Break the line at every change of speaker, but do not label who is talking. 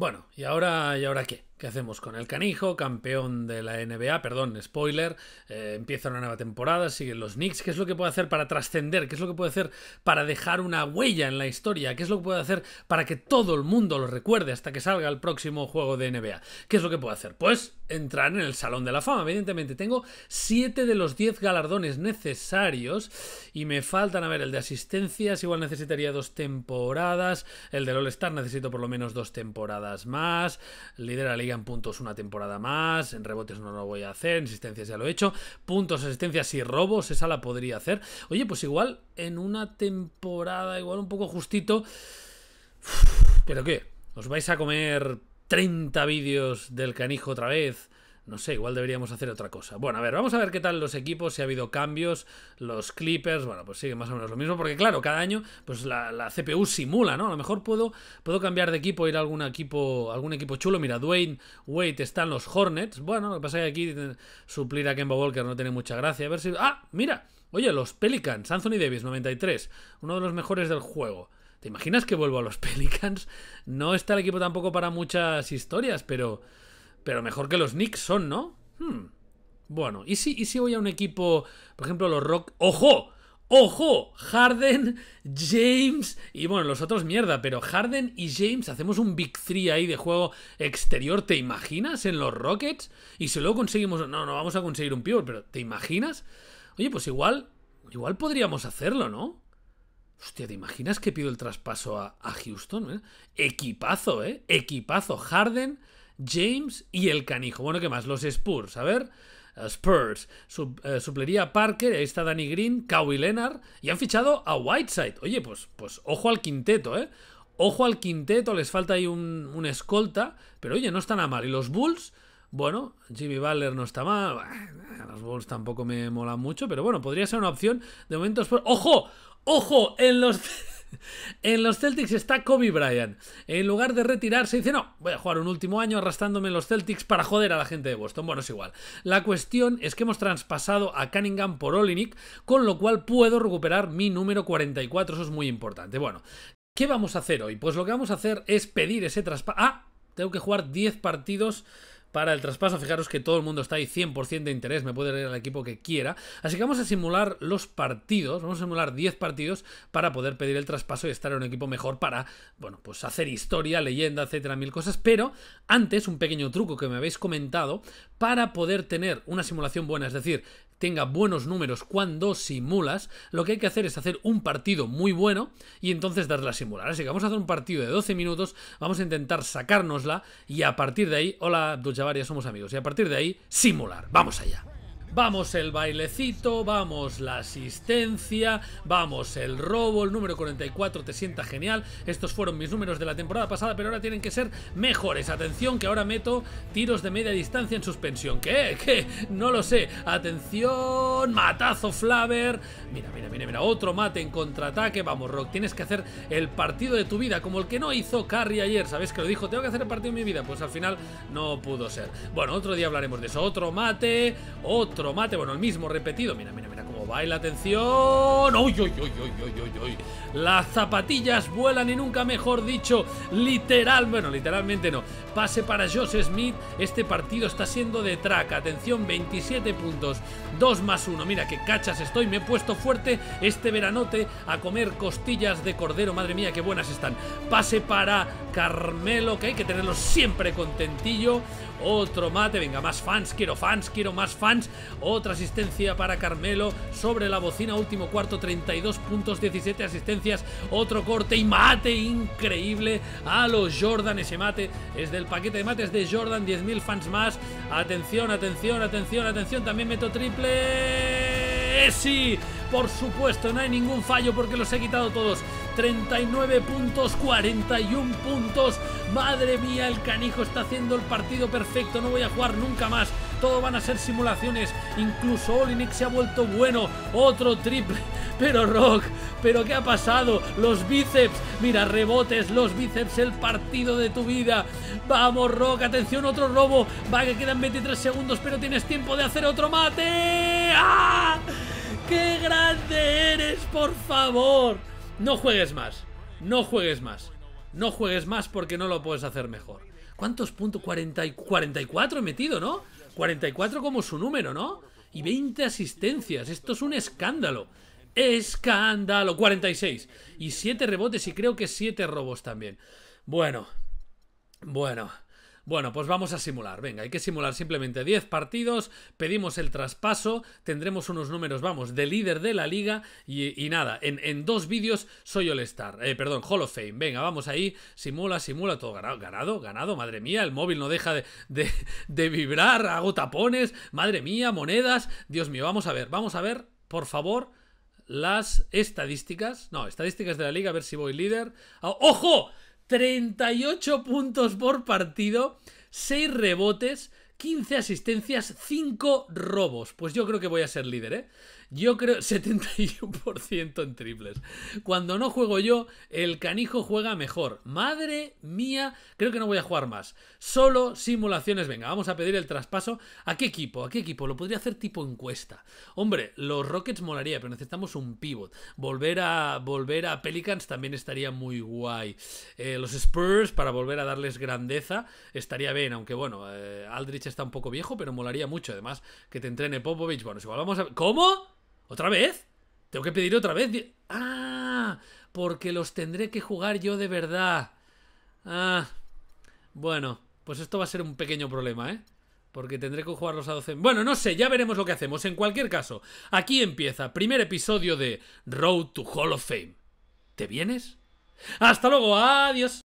Bueno, ¿y ahora, ¿y ahora qué? ¿Qué hacemos con el canijo? Campeón de la NBA, perdón, spoiler. Eh, empieza una nueva temporada, siguen los Knicks. ¿Qué es lo que puede hacer para trascender? ¿Qué es lo que puede hacer para dejar una huella en la historia? ¿Qué es lo que puede hacer para que todo el mundo lo recuerde hasta que salga el próximo juego de NBA? ¿Qué es lo que puede hacer? Pues entrar en el Salón de la Fama. Evidentemente, tengo 7 de los 10 galardones necesarios y me faltan, a ver, el de asistencias, igual necesitaría dos temporadas. El de All-Star necesito por lo menos dos temporadas más. líder en puntos una temporada más, en rebotes no lo voy a hacer, en asistencias ya lo he hecho, puntos, asistencias y robos, esa la podría hacer. Oye, pues igual en una temporada, igual un poco justito... ¿Pero qué? ¿Os vais a comer 30 vídeos del canijo otra vez? No sé, igual deberíamos hacer otra cosa. Bueno, a ver, vamos a ver qué tal los equipos, si ha habido cambios, los Clippers, bueno, pues sigue más o menos lo mismo, porque claro, cada año pues la, CPU simula, ¿no? A lo mejor puedo, puedo cambiar de equipo, ir a algún equipo, algún equipo chulo. Mira, Dwayne Wade están los Hornets. Bueno, lo que pasa es que aquí suplir a Kemba Walker no tiene mucha gracia. A ver si... Ah, mira, oye, los Pelicans, Anthony Davis, 93, uno de los mejores del juego. ¿Te imaginas que vuelvo a los Pelicans? No está el equipo tampoco para muchas historias, pero... Pero mejor que los Knicks son, ¿no? Hmm. Bueno, ¿y si, ¿y si voy a un equipo, por ejemplo, los Rock... ¡Ojo! ¡Ojo! Harden, James y bueno, los otros mierda, pero Harden y James hacemos un Big Three ahí de juego exterior, ¿te imaginas? En los Rockets. Y si luego conseguimos... No, no vamos a conseguir un pivot, pero ¿te imaginas? Oye, pues igual... Igual podríamos hacerlo, ¿no? Hostia, ¿te imaginas que pido el traspaso a, a Houston? Eh? Equipazo, ¿eh? Equipazo. Harden, James y el canijo. Bueno, ¿qué más? Los Spurs, a ver. Eh, Spurs, eh, suplería Parker, ahí está Danny Green, Kawhi Leonard y han fichado a Whiteside. Oye, pues, pues ojo al quinteto, ¿eh? Ojo al quinteto, les falta ahí un, escolta, pero oye, no están a mal. Y los Bulls, bueno, Jimmy Butler no está mal, los Bulls tampoco me molan mucho, pero bueno, podría ser una opción. De momento, ¡Ojo! ¡Ojo! En los... en los Celtics está Kobe Bryant. En lugar de retirarse, dice, no, voy a jugar un último año arrastrándome en los Celtics para joder a la gente de Boston. Bueno, es igual. La cuestión es que hemos traspasado a Cunningham por Olinick, con lo cual puedo recuperar mi número 44. Eso es muy importante. Bueno, ¿qué vamos a hacer hoy? Pues lo que vamos a hacer es pedir ese traspaso... Ah, tengo que jugar 10 partidos para el traspaso. Fijaros que todo el mundo está ahí 100% de interés, me puede leer al equipo que quiera. Así que vamos a simular los partidos, vamos a simular 10 partidos para poder pedir el traspaso y estar en un equipo mejor para, bueno, pues hacer historia, leyenda, etcétera, mil cosas. Pero antes, un pequeño truco que me habéis comentado para poder tener una simulación buena, es decir, tenga buenos números cuando simulas, lo que hay que hacer es hacer un partido muy bueno y entonces darle a simular. Así que vamos a hacer un partido de 12 minutos, vamos a intentar sacárnosla y a partir de ahí, hola Duchavaria, somos amigos, y a partir de ahí, simular. Vamos allá. Vamos el bailecito, vamos la asistencia, vamos el robo, el número 44 te sienta genial. Estos fueron mis números de la temporada pasada, pero ahora tienen que ser mejores. Atención que ahora meto tiros de media distancia en suspensión. ¿Qué? ¿Qué? No lo sé. Atención, matazo Flaver. Mira, mira, mira, mira, otro mate en contraataque. Vamos, Rock, tienes que hacer el partido de tu vida, como el que no hizo Carrie ayer. ¿Sabes que lo dijo? Tengo que hacer el partido de mi vida. Pues al final no pudo ser. Bueno, otro día hablaremos de eso. Otro mate, otro lo mate, bueno, el mismo repetido. Mira, mira, mira baila, atención. ¡Uy, uy, uy, uy, uy, Las zapatillas vuelan y nunca mejor dicho, literal, bueno, literalmente no. Pase para Josh Smith, este partido está siendo de track. Atención, 27 puntos, 2 más 1. Mira qué cachas estoy, me he puesto fuerte este veranote a comer costillas de cordero. Madre mía, qué buenas están. Pase para Carmelo, que hay que tenerlo siempre contentillo. Otro mate, venga, más fans, quiero fans, quiero más fans. Otra asistencia para Carmelo sobre la bocina, último cuarto, 32 puntos, 17 asistencias, otro corte y mate increíble a los Jordan. Ese mate es del paquete de mates de Jordan, 10.000 fans más. Atención, atención, atención, atención, también meto triple. Eh, sí, por supuesto, no hay ningún fallo porque los he quitado todos. 39 puntos, 41 puntos. Madre mía, el canijo está haciendo el partido perfecto. No voy a jugar nunca más todo van a ser simulaciones. Incluso Olinix se ha vuelto bueno. Otro triple. Pero Rock, ¿pero qué ha pasado? Los bíceps, mira, rebotes, los bíceps, el partido de tu vida. Vamos, Rock, atención, otro robo. Va, que quedan 23 segundos, pero tienes tiempo de hacer otro mate. ¡Ah! ¡Qué grande eres, por favor! No juegues más, no juegues más, no juegues más porque no lo puedes hacer mejor. ¿Cuántos puntos? y 44 he metido, ¿no? 44 como su número, ¿no? Y 20 asistencias. Esto es un escándalo. Escándalo. 46. Y 7 rebotes y creo que 7 robos también. Bueno. Bueno. Bueno, pues vamos a simular. Venga, hay que simular simplemente 10 partidos, pedimos el traspaso, tendremos unos números, vamos, de líder de la liga y, nada, en, dos vídeos soy el Star, eh, perdón, Hall of Fame. Venga, vamos ahí, simula, simula, todo ganado, ganado, ganado, madre mía, el móvil no deja de, de, de vibrar, hago tapones, madre mía, monedas, Dios mío, vamos a ver, vamos a ver, por favor las estadísticas. No, estadísticas de la liga, a ver si voy líder. Ah, ¡Ojo! 38 puntos por partido, 6 rebotes, 15 asistencias, 5 robos. Pues yo creo que voy a ser líder, ¿eh? Yo creo 71% en triples. Cuando no juego yo, el canijo juega mejor. Madre mía, creo que no voy a jugar más. Solo simulaciones. Venga, vamos a pedir el traspaso. ¿A qué equipo? ¿A qué equipo? Lo podría hacer tipo encuesta. Hombre, los Rockets molaría, pero necesitamos un pivot. Volver a, volver a Pelicans también estaría muy guay. Eh, los Spurs, para volver a darles grandeza, estaría bien. Aunque bueno, eh, Aldrich está un poco viejo, pero molaría mucho. Además, que te entrene Popovich. Bueno, si volvamos a... ¿Cómo? ¿Otra vez? Tengo que pedir otra vez. Ah, porque los tendré que jugar yo de verdad. Ah, bueno, pues esto va a ser un pequeño problema, ¿eh? Porque tendré que jugarlos a 12. Bueno, no sé, ya veremos lo que hacemos. En cualquier caso, aquí empieza. Primer episodio de Road to Hall of Fame. ¿Te vienes? Hasta luego, adiós.